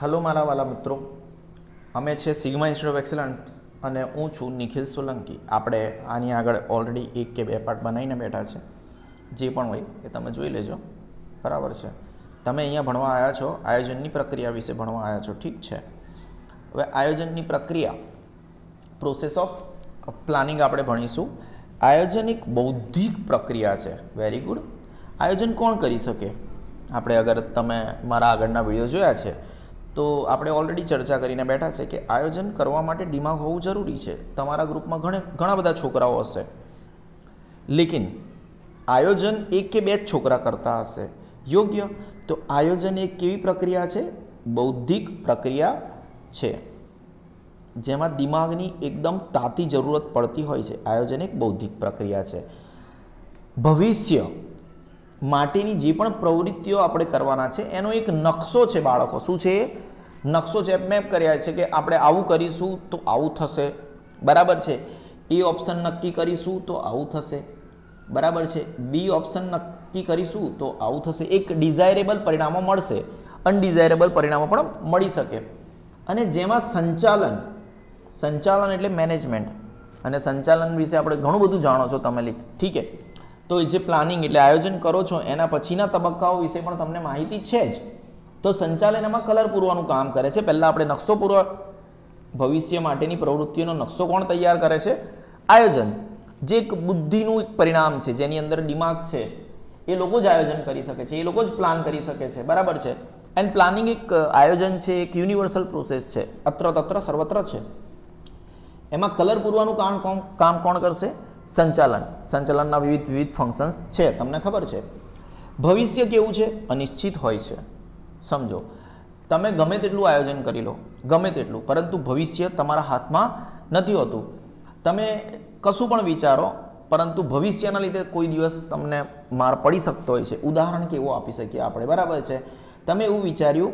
hello મારા વાલા મિત્રો અમે છે સિગ્મા ઇન્સ્ટિટ્યૂટ ઓફ એક્સલન્સ અને હું છું નિખિલ સોલંકી આપણે આની આગળ ઓલરેડી એક કે બે પાર્ટ બનાવીને બેઠા છે જે પણ હોય એ તમે જોઈ લેજો બરાબર છે તમે અહીંયા ભણવા આવ્યા છો આયોજનની પ્રક્રિયા વિશે ભણવા આવ્યા છો ઠીક છે હવે આયોજનની પ્રક્રિયા પ્રોસેસ ઓફ પ્લાનિંગ આપણે ભણીશું આયોજન એક બૌદ્ધિક પ્રક્રિયા છે વેરી ગુડ આયોજન કોણ કરી શકે આપણે અગર તમે મારા આગળના વિડીયો જોયા છે તો આપણે ઓલરેડી ચર્ચા કરીને બેઠા છે કે આયોજન કરવા માટે ડિમાગ હોવું જરૂરી છે તમારા ગ્રુપમાં ઘણે ઘણા બધા છોકરાઓ હશે લેકિન આયોજન એક કે બે જ છોકરા કરતા હશે યોગ્ય તો આયોજન એક કેવી પ્રક્રિયા છે બૌદ્ધિક પ્રક્રિયા છે જેમાં દિમાગની એકદમ તાતી જરૂરત પડતી હોય છે આયોજન એક બૌદ્ધિક પ્રક્રિયા છે ભવિષ્ય માટેની જે પણ પ્રવૃત્તિઓ આપણે કરવાના છે એનો એક નકશો છે બાળકો શું છે નકશો છે મેપ કર્યા છે કે આપણે આવું કરીશું તો આવું થશે બરાબર છે એ ઓપ્શન નક્કી કરીશું તો આવું થશે બરાબર છે બી ઓપ્શન નક્કી કરીશું તો આવું થશે એક ડિઝાયરેબલ પરિણામો મળશે અનડિઝાયરેબલ પરિણામો પણ મળી શકે અને જેમાં સંચાલન સંચાલન એટલે મેનેજમેન્ટ અને સંચાલન વિશે આપણે ઘણું બધું જાણો છો તમે ઠીક છે તો જે પ્લાનિંગ એટલે આયોજન કરો છો એના પછીના તબક્કાઓ વિશે પણ તમને માહિતી છે જ તો સંચાલન એમાં કલર પૂરવાનું કામ કરે છે પહેલાં આપણે નકશો પૂરવા ભવિષ્ય માટેની પ્રવૃત્તિઓનો નકશો કોણ તૈયાર કરે છે આયોજન જે એક બુદ્ધિનું એક પરિણામ છે જેની અંદર દિમાગ છે એ લોકો જ આયોજન કરી શકે છે એ લોકો જ પ્લાન કરી શકે છે બરાબર છે એન્ડ પ્લાનિંગ એક આયોજન છે એક યુનિવર્સલ પ્રોસેસ છે અત્ર તત્ર સર્વત્ર છે એમાં કલર પૂરવાનું કામ કોણ કામ કોણ કરશે સંચાલન સંચાલનના વિવિધ વિવિધ ફંક્શન્સ છે તમને ખબર છે ભવિષ્ય કેવું છે અનિશ્ચિત હોય છે સમજો તમે ગમે તેટલું આયોજન કરી લો ગમે તેટલું પરંતુ ભવિષ્ય તમારા હાથમાં નથી હોતું તમે કશું પણ વિચારો પરંતુ ભવિષ્યના લીધે કોઈ દિવસ તમને માર પડી શકતો હોય છે ઉદાહરણ કેવું આપી શકીએ આપણે બરાબર છે તમે એવું વિચાર્યું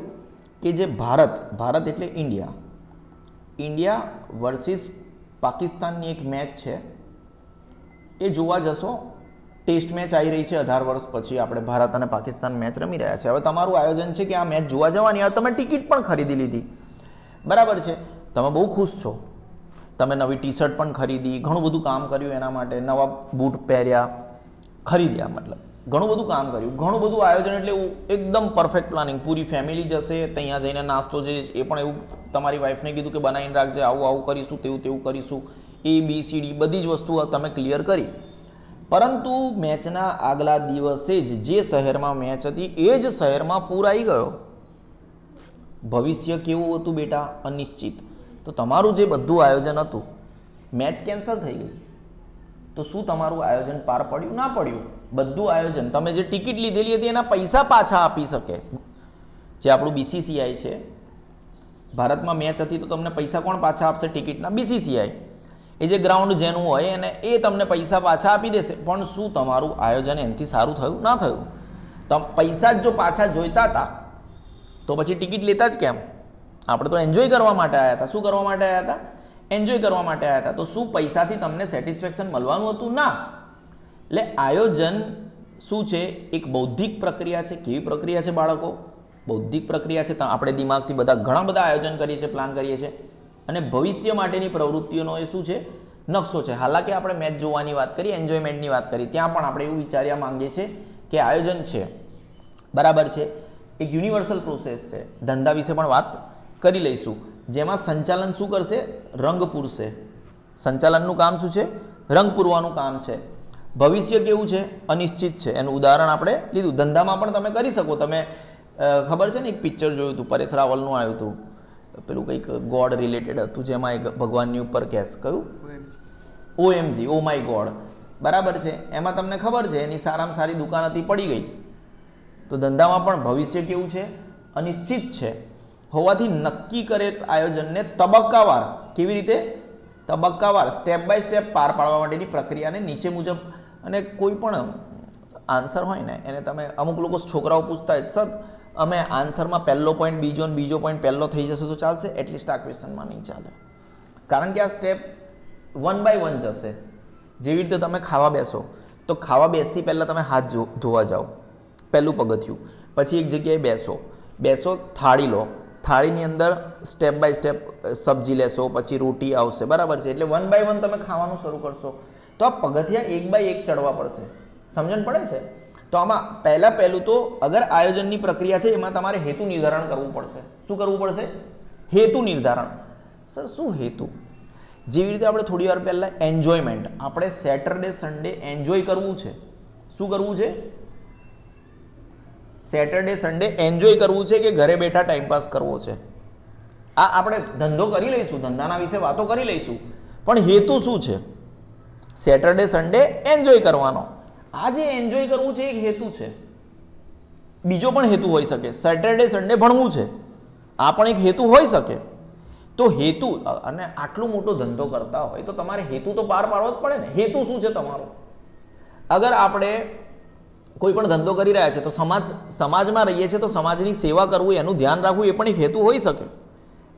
કે જે ભારત ભારત એટલે ઇન્ડિયા ઇન્ડિયા વર્સિસ પાકિસ્તાનની એક મેચ છે એ જોવા જશો ટેસ્ટ મેચ આવી રહી છે અઢાર વર્ષ પછી આપણે ભારત અને પાકિસ્તાન મેચ રમી રહ્યા છે હવે તમારું આયોજન છે કે આ મેચ જોવા જવાની હવે તમે ટિકિટ પણ ખરીદી લીધી બરાબર છે તમે બહુ ખુશ છો તમે નવી ટી શર્ટ પણ ખરીદી ઘણું બધું કામ કર્યું એના માટે નવા બૂટ પહેર્યા ખરીદ્યા મતલબ ઘણું બધું કામ કર્યું ઘણું બધું આયોજન એટલે એવું એકદમ પરફેક્ટ પ્લાનિંગ પૂરી ફેમિલી જશે ત્યાં જઈને નાસ્તો જે એ પણ એવું તમારી વાઈફને કીધું કે બનાવીને રાખજે આવું આવું કરીશું તેવું તેવું કરીશું એ બી સી ડી બધી જ વસ્તુઓ તમે ક્લિયર કરી પરંતુ મેચના આગલા દિવસે જ જે શહેરમાં મેચ હતી એ જ શહેરમાં પૂર આવી ગયો ભવિષ્ય કેવું હતું બેટા અનિશ્ચિત તો તમારું જે બધું આયોજન હતું મેચ કેન્સલ થઈ ગઈ તો શું તમારું આયોજન પાર પડ્યું ના પડ્યું બધું આયોજન તમે જે ટિકિટ લીધેલી હતી એના પૈસા પાછા આપી શકે જે આપણું બીસીસીઆઈ છે ભારતમાં મેચ હતી તો તમને પૈસા કોણ પાછા આપશે ટિકિટના બીસીસીઆઈ એ જે ગ્રાઉન્ડ જેનું હોય એને એ તમને પૈસા પાછા આપી દેશે પણ શું તમારું આયોજન એનાથી સારું થયું ના થયું તમ પૈસા જ જો પાછા જોઈતા હતા તો પછી ટિકિટ લેતા જ કેમ આપણે તો એન્જોય કરવા માટે આવ્યા હતા શું કરવા માટે આવ્યા હતા એન્જોય કરવા માટે આવ્યા હતા તો શું પૈસાથી તમને સેટિસ્ફેક્શન મળવાનું હતું ના એટલે આયોજન શું છે એક બૌદ્ધિક પ્રક્રિયા છે કેવી પ્રક્રિયા છે બાળકો બૌદ્ધિક પ્રક્રિયા છે આપણે દિમાગથી બધા ઘણા બધા આયોજન કરીએ છીએ પ્લાન કરીએ છીએ અને ભવિષ્ય માટેની પ્રવૃત્તિઓનો એ શું છે નકશો છે હાલાકે આપણે મેચ જોવાની વાત કરી એન્જોયમેન્ટની વાત કરી ત્યાં પણ આપણે એવું વિચાર્યા માંગીએ છીએ કે આયોજન છે બરાબર છે એક યુનિવર્સલ પ્રોસેસ છે ધંધા વિશે પણ વાત કરી લઈશું જેમાં સંચાલન શું કરશે રંગ પૂરશે સંચાલનનું કામ શું છે રંગ પૂરવાનું કામ છે ભવિષ્ય કેવું છે અનિશ્ચિત છે એનું ઉદાહરણ આપણે લીધું ધંધામાં પણ તમે કરી શકો તમે ખબર છે ને એક પિક્ચર જોયું હતું પરેશ રાવલનું આવ્યું હતું પેલું કંઈક ગોડ રિલેટેડ હતું જેમાં એક ભગવાનની ઉપર કેસ કયું ઓએમજી ઓ માય ગોડ બરાબર છે એમાં તમને ખબર છે એની સારામાં સારી દુકાન હતી પડી ગઈ તો ધંધામાં પણ ભવિષ્ય કેવું છે અનિશ્ચિત છે હોવાથી નક્કી કરે આયોજનને તબક્કાવાર કેવી રીતે તબક્કાવાર સ્ટેપ બાય સ્ટેપ પાર પાડવા માટેની પ્રક્રિયાને નીચે મુજબ અને કોઈ પણ આન્સર હોય ને એને તમે અમુક લોકો છોકરાઓ પૂછતા હોય સર અમે આન્સરમાં પહેલો પોઈન્ટ બીજો અને બીજો પોઈન્ટ પહેલો થઈ જશે તો ચાલશે એટલીસ્ટ આ ક્વેશ્ચનમાં નહીં ચાલે કારણ કે આ સ્ટેપ વન બાય વન જશે જેવી રીતે તમે ખાવા બેસો તો ખાવા બેસતી પહેલાં તમે હાથ ધોવા જાઓ પહેલું પગથિયું પછી એક જગ્યાએ બેસો બેસો થાળી લો થાળીની અંદર સ્ટેપ બાય સ્ટેપ સબ્જી લેશો પછી રોટી આવશે બરાબર છે એટલે વન બાય વન તમે ખાવાનું શરૂ કરશો તો આ પગથિયા એક બાય એક ચડવા પડશે સમજણ પડે છે તો આમાં પહેલાં પહેલું તો અગર આયોજનની પ્રક્રિયા છે એમાં તમારે હેતુ નિર્ધારણ કરવું પડશે શું કરવું પડશે હેતુ નિર્ધારણ સર શું હેતુ જેવી રીતે આપણે થોડી વાર પહેલાં એન્જોયમેન્ટ આપણે સેટરડે સન્ડે એન્જોય કરવું છે શું કરવું છે સેટરડે સન્ડે એન્જોય કરવું છે કે ઘરે બેઠા ટાઈમપાસ કરવો છે આ આપણે ધંધો કરી લઈશું ધંધાના વિશે વાતો કરી લઈશું પણ હેતુ શું છે સેટરડે સન્ડે એન્જોય કરવાનો આ જે એન્જોય કરવું છે એક હેતુ છે બીજો પણ હેતુ હોઈ શકે સેટરડે સન્ડે ભણવું છે આ પણ એક હેતુ હોઈ શકે તો હેતુ અને આટલો મોટો ધંધો કરતા હોય તો તમારે હેતુ તો પાર પાડવો જ પડે ને હેતુ શું છે તમારો અગર આપણે કોઈ પણ ધંધો કરી રહ્યા છે તો સમાજ સમાજમાં રહીએ છીએ તો સમાજની સેવા કરવું એનું ધ્યાન રાખવું એ પણ એક હેતુ હોઈ શકે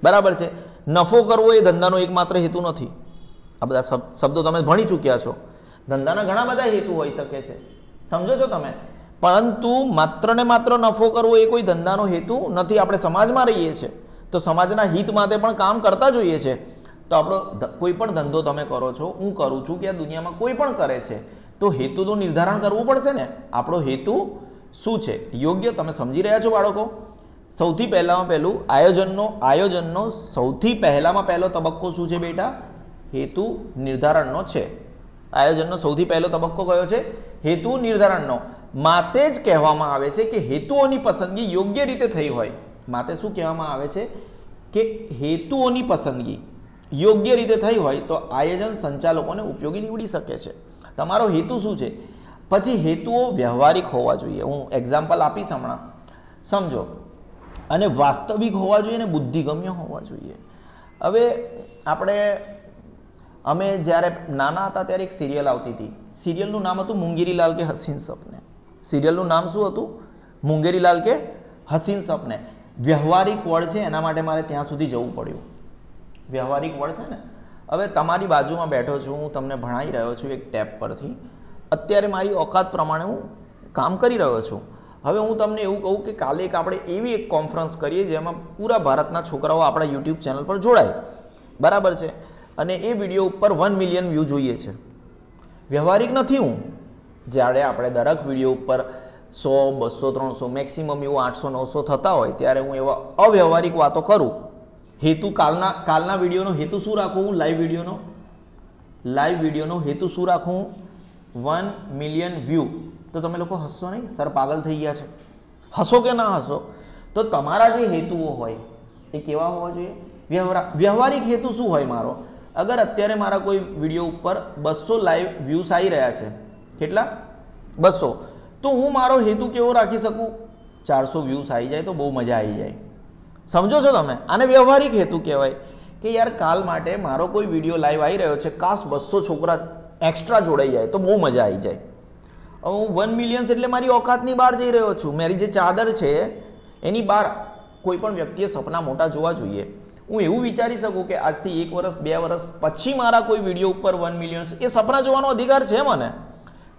બરાબર છે નફો કરવો એ ધંધાનો એકમાત્ર હેતુ નથી આ બધા શબ્દો તમે ભણી ચૂક્યા છો ધંધાના ઘણા બધા હેતુ હોઈ શકે છે સમજો છો તમે પરંતુ માત્ર ને માત્ર નફો કરવો એ કોઈ ધંધાનો હેતુ નથી આપણે સમાજમાં રહીએ છીએ તો સમાજના હિત માટે પણ કામ કરતા જોઈએ છે તો આપણો કોઈ પણ ધંધો તમે કરો છો હું કરું છું કે આ દુનિયામાં કોઈ પણ કરે છે તો હેતુનું નિર્ધારણ કરવું પડશે ને આપણો હેતુ શું છે યોગ્ય તમે સમજી રહ્યા છો બાળકો સૌથી પહેલામાં પહેલું આયોજનનો આયોજનનો સૌથી પહેલામાં પહેલો તબક્કો શું છે બેટા હેતુ નિર્ધારણનો છે આયોજનનો સૌથી પહેલો તબક્કો કયો છે હેતુ નિર્ધારણનો માતે જ કહેવામાં આવે છે કે હેતુઓની પસંદગી યોગ્ય રીતે થઈ હોય માતે શું કહેવામાં આવે છે કે હેતુઓની પસંદગી યોગ્ય રીતે થઈ હોય તો આયોજન સંચાલકોને ઉપયોગી નીવડી શકે છે તમારો હેતુ શું છે પછી હેતુઓ વ્યવહારિક હોવા જોઈએ હું એક્ઝામ્પલ આપીશ હમણાં સમજો અને વાસ્તવિક હોવા જોઈએ અને બુદ્ધિગમ્ય હોવા જોઈએ હવે આપણે અમે જ્યારે નાના હતા ત્યારે એક સિરિયલ આવતી હતી સિરિયલનું નામ હતું મુંગેરીલાલ કે હસીન સપને સિરિયલનું નામ શું હતું મુંગેરીલાલ કે હસીન સપને વ્યવહારિક વડ છે એના માટે મારે ત્યાં સુધી જવું પડ્યું વ્યવહારિક વડ છે ને હવે તમારી બાજુમાં બેઠો છું હું તમને ભણાવી રહ્યો છું એક ટેપ પરથી અત્યારે મારી ઓકાત પ્રમાણે હું કામ કરી રહ્યો છું હવે હું તમને એવું કહું કે કાલે એક આપણે એવી એક કોન્ફરન્સ કરીએ જેમાં પૂરા ભારતના છોકરાઓ આપણા યુટ્યુબ ચેનલ પર જોડાય બરાબર છે અને એ વિડીયો ઉપર વન મિલિયન વ્યૂ જોઈએ છે વ્યવહારિક નથી હું જ્યારે આપણે દરેક વિડીયો ઉપર સો બસો ત્રણસો મેક્સિમમ એવું આઠસો નવસો થતા હોય ત્યારે હું એવા અવ્યવહારિક વાતો કરું હેતુ કાલના કાલના વિડીયોનો હેતુ શું રાખું હું લાઈવ વિડીયોનો લાઈવ વિડીયોનો હેતુ શું રાખું વન મિલિયન વ્યૂ તો તમે લોકો હસશો નહીં સર પાગલ થઈ ગયા છે હસો કે ના હસો તો તમારા જે હેતુઓ હોય એ કેવા હોવા જોઈએ વ્યવહારિક હેતુ શું હોય મારો અગર અત્યારે મારા કોઈ વિડીયો ઉપર બસો લાઈવ વ્યૂઝ આવી રહ્યા છે કેટલા બસો તો હું મારો હેતુ કેવો રાખી શકું ચારસો વ્યૂઝ આવી જાય તો બહુ મજા આવી જાય સમજો છો તમે આને વ્યવહારિક હેતુ કહેવાય કે યાર કાલ માટે મારો કોઈ વિડીયો લાઈવ આવી રહ્યો છે કાશ બસો છોકરા એક્સ્ટ્રા જોડાઈ જાય તો બહુ મજા આવી જાય હું વન મિલિયન્સ એટલે મારી ઓકાતની બહાર જઈ રહ્યો છું મારી જે ચાદર છે એની બહાર કોઈ પણ વ્યક્તિએ સપના મોટા જોવા જોઈએ હું એવું વિચારી શકું કે આજથી એક વર્ષ બે વર્ષ પછી મારા કોઈ વિડીયો ઉપર વન મિલિયન્સ એ સપના જોવાનો અધિકાર છે મને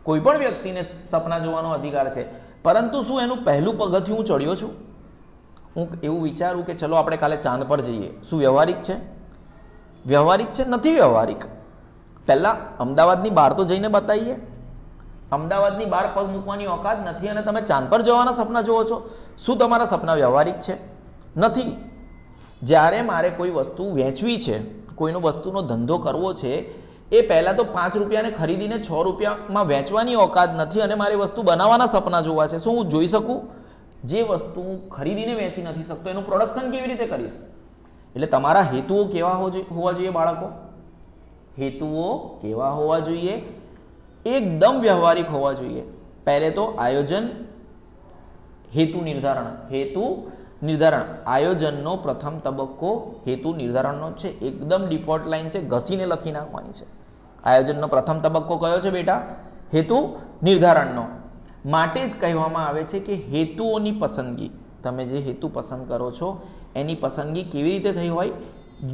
કોઈ પણ વ્યક્તિને સપના જોવાનો અધિકાર છે પરંતુ શું એનું પહેલું પગથિયું હું ચડ્યો છું હું એવું વિચારું કે ચલો આપણે કાલે ચાંદ પર જઈએ શું વ્યવહારિક છે વ્યવહારિક છે નથી વ્યવહારિક પહેલાં અમદાવાદની બહાર તો જઈને બતાવીએ અમદાવાદની બહાર પગ મૂકવાની ઓકાત નથી અને તમે ચાંદ પર જવાના સપના જોવો છો શું તમારા સપના વ્યવહારિક છે નથી જ્યારે મારે કોઈ વસ્તુ વેચવી છે કોઈનો વસ્તુનો ધંધો કરવો છે એ પહેલાં તો પાંચ રૂપિયાને ખરીદીને છ રૂપિયામાં વેચવાની ઓકાત નથી અને મારે વસ્તુ બનાવવાના સપના જોવા છે શું હું જોઈ શકું જે વસ્તુ હું ખરીદીને વેચી નથી શકતો એનું પ્રોડક્શન કેવી રીતે કરીશ એટલે તમારા હેતુઓ કેવા હોવા જોઈએ બાળકો હેતુઓ કેવા હોવા જોઈએ એકદમ વ્યવહારિક હોવા જોઈએ પહેલે તો આયોજન હેતુ નિર્ધારણ હેતુ નિર્ધારણ આયોજનનો પ્રથમ તબક્કો હેતુ નિર્ધારણનો છે એકદમ ડિફોલ્ટ લાઇન છે ઘસીને લખી નાખવાની છે આયોજનનો પ્રથમ તબક્કો કયો છે બેટા હેતુ નિર્ધારણનો માટે જ કહેવામાં આવે છે કે હેતુઓની પસંદગી તમે જે હેતુ પસંદ કરો છો એની પસંદગી કેવી રીતે થઈ હોય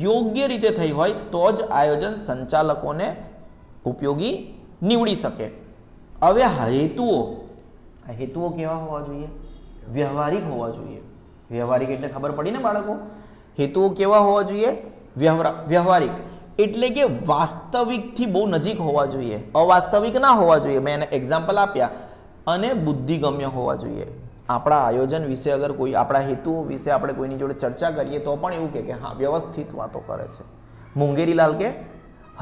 યોગ્ય રીતે થઈ હોય તો જ આયોજન સંચાલકોને ઉપયોગી નીવડી શકે હવે હેતુઓ હેતુઓ કેવા હોવા જોઈએ વ્યવહારિક હોવા જોઈએ વ્યવહારિક એટલે ખબર પડી ને બાળકો હેતુઓ કેવા હોવા જોઈએ વ્યવહારિક એટલે કે વાસ્તવિકથી બહુ નજીક હોવા જોઈએ અવાસ્તવિક ના હોવા જોઈએ મેં એને એક્ઝામ્પલ આપ્યા અને બુદ્ધિગમ્ય હોવા જોઈએ આપણા આયોજન વિશે અગર કોઈ આપણા હેતુઓ વિશે આપણે કોઈની જોડે ચર્ચા કરીએ તો પણ એવું કે હા વ્યવસ્થિત વાતો કરે છે મુંગેરીલાલ કે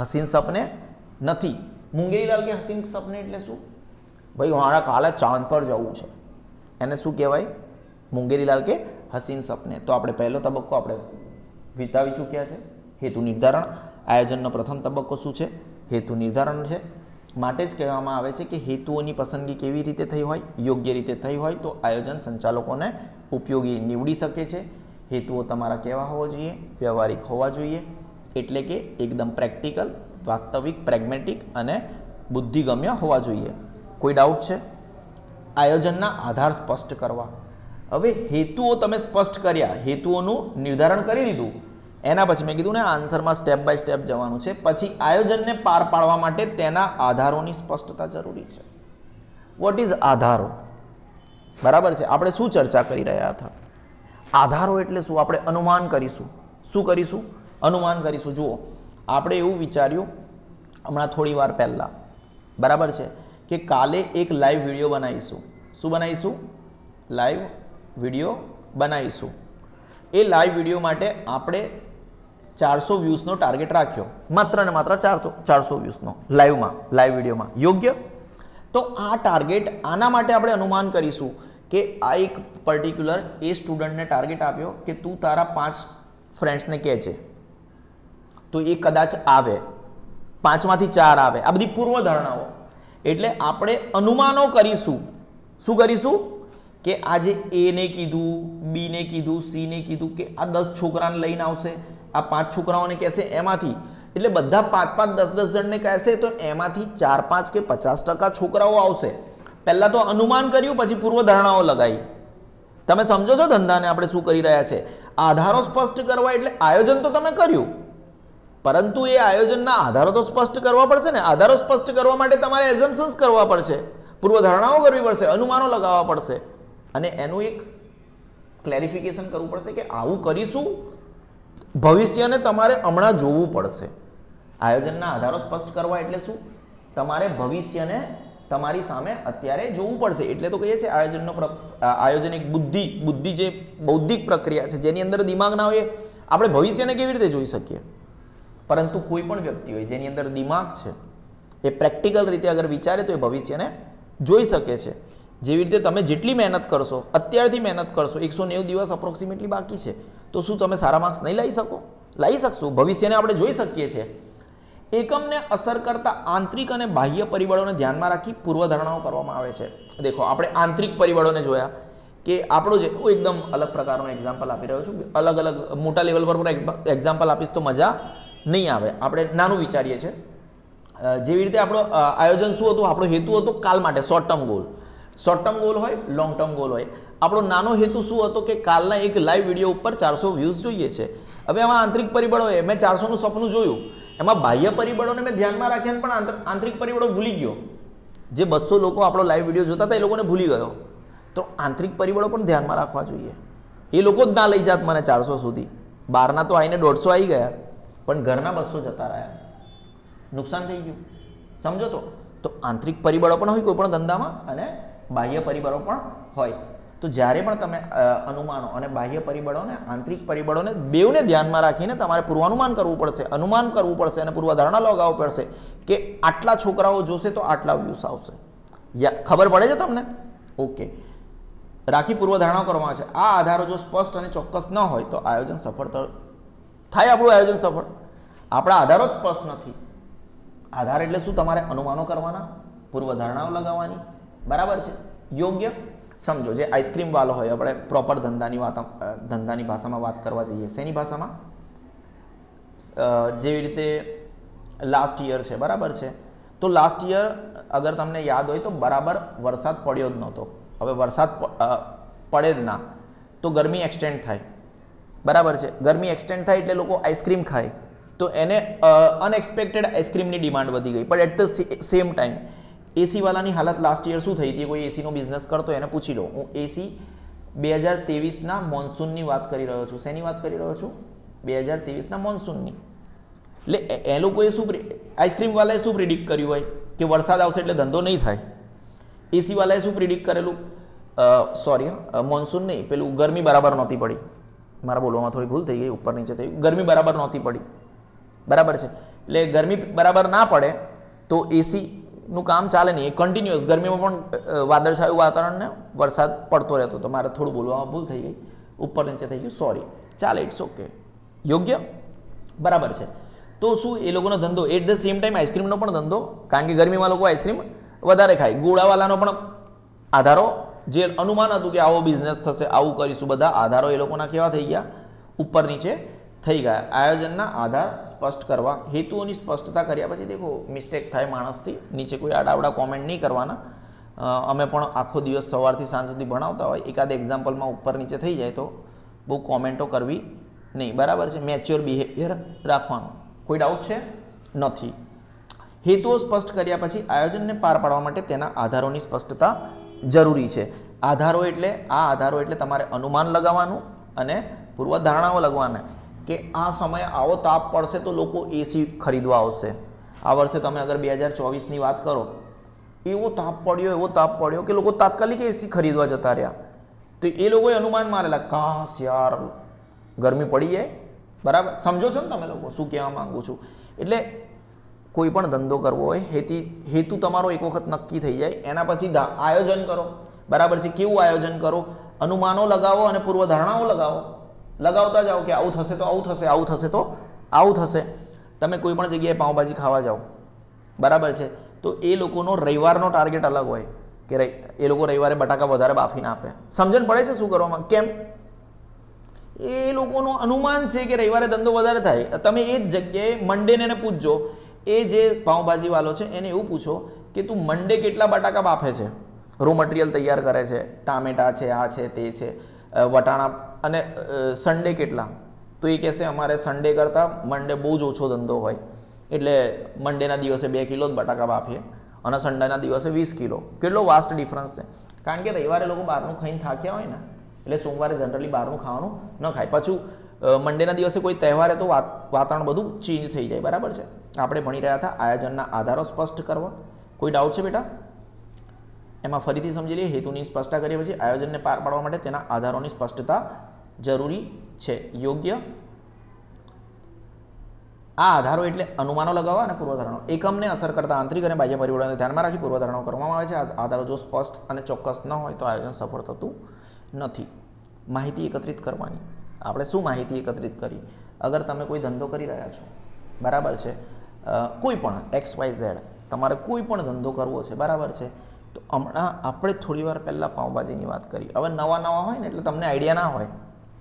હસીન સપને નથી મુંગેરીલાલ કે હસીન સપને એટલે શું ભાઈ મારા કાલે ચાંદ પર જવું છે એને શું કહેવાય મુંગેરીલાલ કે હસીન સપને તો આપણે પહેલો તબક્કો આપણે વિતાવી ચૂક્યા છે હેતુ નિર્ધારણ આયોજનનો પ્રથમ તબક્કો શું છે હેતુ નિર્ધારણ છે માટે જ કહેવામાં આવે છે કે હેતુઓની પસંદગી કેવી રીતે થઈ હોય યોગ્ય રીતે થઈ હોય તો આયોજન સંચાલકોને ઉપયોગી નીવડી શકે છે હેતુઓ તમારા કેવા હોવા જોઈએ વ્યવહારિક હોવા જોઈએ એટલે કે એકદમ પ્રેક્ટિકલ વાસ્તવિક પ્રેગ્મેટિક અને બુદ્ધિગમ્ય હોવા જોઈએ કોઈ ડાઉટ છે આયોજનના આધાર સ્પષ્ટ કરવા હવે હેતુઓ તમે સ્પષ્ટ કર્યા હેતુઓનું નિર્ધારણ કરી દીધું એના પછી મેં કીધું ને આન્સરમાં સ્ટેપ બાય સ્ટેપ જવાનું છે પછી આયોજનને પાર પાડવા માટે તેના આધારોની સ્પષ્ટતા જરૂરી છે વોટ ઇઝ આધારો બરાબર છે આપણે શું ચર્ચા કરી રહ્યા હતા આધારો એટલે શું આપણે અનુમાન કરીશું શું કરીશું અનુમાન કરીશું જુઓ આપણે એવું વિચાર્યું હમણાં થોડી વાર પહેલાં બરાબર છે કે કાલે એક લાઈવ વિડીયો બનાવીશું શું બનાવીશું લાઈવ વિડીયો બનાવીશું એ લાઈવ વિડીયો માટે આપણે ચારસો વ્યૂઝનો ટાર્ગેટ રાખ્યો માત્ર ને માત્ર ચારસો ચારસો વ્યૂઝનો લાઈવમાં લાઈવ વિડીયોમાં યોગ્ય તો આ ટાર્ગેટ આના માટે આપણે અનુમાન કરીશું કે આ એક પર્ટિક્યુલર એ સ્ટુડન્ટને ટાર્ગેટ આપ્યો કે તું તારા પાંચ ફ્રેન્ડ્સને કહે છે તો એ કદાચ આવે પાંચમાંથી ચાર આવે આ બધી પૂર્વધારણાઓ એટલે આપણે અનુમાનો કરીશું શું કરીશું કે આજે એને કીધું બીને કીધું સીને કીધું કે આ દસ છોકરાને લઈને આવશે આ પાંચ છોકરાઓને કહેશે એમાંથી એટલે બધા પાંચ પાંચ દસ દસ જણને કહેશે તો એમાંથી ચાર પાંચ કે પચાસ ટકા છોકરાઓ આવશે પહેલાં તો અનુમાન કર્યું પછી પૂર્વધારણાઓ લગાવી તમે સમજો છો ધંધાને આપણે શું કરી રહ્યા છે આધારો સ્પષ્ટ કરવા એટલે આયોજન તો તમે કર્યું પરંતુ એ આયોજનના આધારો તો સ્પષ્ટ કરવા પડશે ને આધારો સ્પષ્ટ કરવા માટે તમારે એઝમ્પન્સ કરવા પડશે પૂર્વધારણાઓ કરવી પડશે અનુમાનો લગાવવા પડશે અને એનું એક ક્લેરિફિકેશન કરવું પડશે કે આવું કરીશું ભવિષ્યને તમારે હમણાં જોવું પડશે આયોજનના આધારો સ્પષ્ટ કરવા એટલે શું તમારે ભવિષ્યને તમારી સામે અત્યારે જોવું પડશે એટલે તો કહીએ છીએ આયોજનનો આયોજન એક બુદ્ધિ બુદ્ધિ જે બૌદ્ધિક પ્રક્રિયા છે જેની અંદર દિમાગ ના હોય આપણે ભવિષ્યને કેવી રીતે જોઈ શકીએ પરંતુ કોઈ પણ વ્યક્તિ હોય જેની અંદર દિમાગ છે એ પ્રેક્ટિકલ રીતે અગર વિચારે તો એ ભવિષ્યને જોઈ શકે છે જેવી રીતે તમે જેટલી મહેનત કરશો અત્યારથી મહેનત કરશો એકસો નેવું દિવસ અપ્રોક્સિમેટલી બાકી છે તો શું તમે સારા માર્ક્સ નહીં લાવી શકો લાવી શકશો ભવિષ્યને આપણે જોઈ શકીએ છીએ એકમને અસર કરતા આંતરિક અને બાહ્ય પરિબળોને ધ્યાનમાં રાખી પૂર્વધારણાઓ કરવામાં આવે છે દેખો આપણે આંતરિક પરિબળોને જોયા કે આપણો જે હું એકદમ અલગ પ્રકારનો એક્ઝામ્પલ આપી રહ્યો છું અલગ અલગ મોટા લેવલ પર પણ એક્ઝામ્પલ આપીશ તો મજા નહીં આવે આપણે નાનું વિચારીએ છીએ જેવી રીતે આપણો આયોજન શું હતું આપણો હેતુ હતો કાલ માટે short term goal short term goal હોય લોંગ ટર્મ ગોલ હોય આપણો નાનો હેતુ શું હતો કે કાલના એક લાઈવ વિડીયો ઉપર ચારસો વ્યૂઝ જોઈએ છે હવે એમાં આંતરિક પરિબળો હોય મેં ચારસોનું સપનું જોયું એમાં બાહ્ય પરિબળોને મેં ધ્યાનમાં રાખ્યા પણ આંતરિક પરિબળો ભૂલી ગયો જે બસો લોકો આપણો લાઈવ વિડીયો જોતા હતા એ લોકોને ભૂલી ગયો તો આંતરિક પરિબળો પણ ધ્યાનમાં રાખવા જોઈએ એ લોકો જ ના લઈ જાત મને ચારસો સુધી બહારના તો આવીને દોઢસો આવી ગયા પણ ઘરના બસો જતા રહ્યા નુકસાન થઈ ગયું સમજો તો તો આંતરિક પરિબળો પણ હોય કોઈ પણ ધંધામાં અને બાહ્ય પરિબળો પણ હોય તો જ્યારે પણ તમે અનુમાનો અને બાહ્ય પરિબળોને આંતરિક પરિબળોને બેઉને ધ્યાનમાં રાખીને તમારે પૂર્વાનુમાન કરવું પડશે અનુમાન કરવું પડશે અને પૂર્વધારણા લગાવવું પડશે કે આટલા છોકરાઓ જોશે તો આટલા વ્યૂઝ આવશે ખબર પડે છે તમને ઓકે રાખી પૂર્વધારણા કરવામાં છે આ આધારો જો સ્પષ્ટ અને ચોક્કસ ન હોય તો આયોજન સફળ થાય આપણું આયોજન સફળ આપણા આધારો જ સ્પષ્ટ નથી આધાર એટલે શું તમારે અનુમાનો કરવાના પૂર્વધારણાઓ લગાવવાની બરાબર છે યોગ્ય સમજો જે આઈસ્ક્રીમ વાળો હોય આપણે પ્રોપર ધંધાની વાત ધંધાની ભાષામાં વાત કરવા જઈએ શેની ભાષામાં જેવી રીતે લાસ્ટ યર છે બરાબર છે તો લાસ્ટ યર અગર તમને યાદ હોય તો બરાબર વરસાદ પડ્યો જ નહોતો હવે વરસાદ પડે જ ના તો ગરમી એક્સટેન્ડ થાય બરાબર છે ગરમી એક્સટેન્ડ થાય એટલે લોકો આઈસ્ક્રીમ ખાય તો એને અનએક્સપેક્ટેડ આઈસ્ક્રીમની ડિમાન્ડ વધી ગઈ પણ at the same time AC વાળાની હાલત લાસ્ટ યર શું થઈ હતી કોઈ એસીનો બિઝનેસ કરતો એને પૂછી લો હું એસી બે હજાર તેવીસના મોન્સૂનની વાત કરી રહ્યો છું શેની વાત કરી રહ્યો છું બે હજાર તેવીસના મોન્સૂનની એટલે એ લોકોએ શું આઈસ્ક્રીમવાલાએ શું પ્રિડિક્ટ કર્યું હોય કે વરસાદ આવશે એટલે ધંધો નહીં થાય એસીવાલાએ શું પ્રિડિક્ટ કરેલું સોરી મોન્સૂન નહીં પેલું ગરમી બરાબર નહોતી પડી મારા બોલવામાં થોડી ભૂલ થઈ ગઈ ઉપર નીચે થઈ ગરમી બરાબર નહોતી પડી બરાબર છે એટલે ગરમી બરાબર ના પડે તો એસી નું કામ ચાલે નહીં એ કન્ટિન્યુઅસ ગરમીમાં પણ વાદળછાયું વાતાવરણને વરસાદ પડતો રહેતો તો મારે થોડું બોલવામાં ભૂલ થઈ ગઈ ઉપર નીચે થઈ ગયું સોરી ચાલે ઇટ્સ ઓકે યોગ્ય બરાબર છે તો શું એ લોકોનો ધંધો એટ ધ સેમ ટાઈમ આઈસ્ક્રીમનો પણ ધંધો કારણ કે ગરમીમાં લોકો આઈસ્ક્રીમ વધારે ખાય ગોળાવાલાનો પણ આધારો જે અનુમાન હતું કે આવો બિઝનેસ થશે આવું કરીશું બધા આધારો એ લોકોના કેવા થઈ ગયા ઉપર નીચે થઈ ગયા આયોજનના આધાર સ્પષ્ટ કરવા હેતુઓની સ્પષ્ટતા કર્યા પછી દેખો મિસ્ટેક થાય માણસથી નીચે કોઈ આડાવડા કોમેન્ટ નહીં કરવાના અમે પણ આખો દિવસ સવારથી સાંજ સુધી ભણાવતા હોય એકાદ એક્ઝામ્પલમાં ઉપર નીચે થઈ જાય તો બહુ કોમેન્ટો કરવી નહીં બરાબર છે મેચ્યોર બિહેવિયર રાખવાનું કોઈ ડાઉટ છે નથી હેતુઓ સ્પષ્ટ કર્યા પછી આયોજનને પાર પાડવા માટે તેના આધારોની સ્પષ્ટતા જરૂરી છે આધારો એટલે આ આધારો એટલે તમારે અનુમાન લગાવવાનું અને પૂર્વધારણાઓ લગાવવાના કે આ સમયે આવો તાપ પડશે તો લોકો એસી ખરીદવા આવશે આ વર્ષે તમે અગર બે હજાર ચોવીસની વાત કરો એવો તાપ પડ્યો એવો તાપ પડ્યો કે લોકો તાત્કાલિક એસી ખરીદવા જતા રહ્યા તો એ લોકોએ અનુમાન મારેલા કાશ યાર ગરમી પડી જાય બરાબર સમજો છો ને તમે લોકો શું કહેવા માગું છું એટલે કોઈ પણ ધંધો કરવો હોય હેતી હેતુ તમારો એક વખત નક્કી થઈ જાય એના પછી આયોજન કરો બરાબર છે કેવું આયોજન કરો અનુમાનો લગાવો અને પૂર્વધારણાઓ લગાવો લગાવતા જાઓ કે આવું થશે તો આવું થશે આવું થશે તો આવું થશે તમે કોઈ પણ જગ્યાએ પાઉંભાજી ખાવા જાઓ બરાબર છે તો એ લોકોનો રવિવારનો ટાર્ગેટ અલગ હોય કે એ લોકો રવિવારે બટાકા વધારે બાફીને આપે સમજણ પડે છે શું કરવામાં કેમ એ લોકોનું અનુમાન છે કે રવિવારે ધંધો વધારે થાય તમે એ જ જગ્યાએ મંડેને એને પૂછજો એ જે પાઉંભાજીવાળો છે એને એવું પૂછો કે તું મંડે કેટલા બટાકા બાફે છે રો મટીરિયલ તૈયાર કરે છે ટામેટા છે આ છે તે છે વટાણા અને સન્ડે કેટલા તો એ કહેશે અમારે સન્ડે કરતાં મંડે બહુ જ ઓછો ધંધો હોય એટલે મંડેના દિવસે બે કિલો જ બટાકા બાફીએ અને સન્ડેના દિવસે વીસ કિલો કેટલો વાસ્ટ ડિફરન્સ છે કારણ કે રવિવારે લોકો બહારનું ખાઈને થાક્યા હોય ને એટલે સોમવારે જનરલી બહારનું ખાવાનું ન ખાય પાછું મંડેના દિવસે કોઈ તહેવારે તો વાતાવરણ બધું ચેન્જ થઈ જાય બરાબર છે આપણે ભણી રહ્યા હતા આયોજનના આધારો સ્પષ્ટ કરવા કોઈ ડાઉટ છે બેટા એમાં ફરીથી સમજી લઈએ હેતુની સ્પષ્ટતા કરીએ પછી આયોજનને પાર પાડવા માટે તેના આધારોની સ્પષ્ટતા જરૂરી છે યોગ્ય આ આધારો એટલે અનુમાનો લગાવવા અને પૂર્વધારણો એકમને અસર કરતા આંતરિક અને બાહ્ય પરિબળોને ધ્યાનમાં રાખી પૂર્વધારણો કરવામાં આવે છે આ આધારો જો સ્પષ્ટ અને ચોક્કસ ન હોય તો આયોજન સફળ થતું નથી માહિતી એકત્રિત કરવાની આપણે શું માહિતી એકત્રિત કરી અગર તમે કોઈ ધંધો કરી રહ્યા છો બરાબર છે કોઈ પણ એક્સ વાય ઝેડ તમારે કોઈ પણ ધંધો કરવો છે બરાબર છે તો હમણાં આપણે થોડી વાર પહેલાં પાઉંભાજીની વાત કરી હવે નવા નવા હોય ને એટલે તમને આઈડિયા ના હોય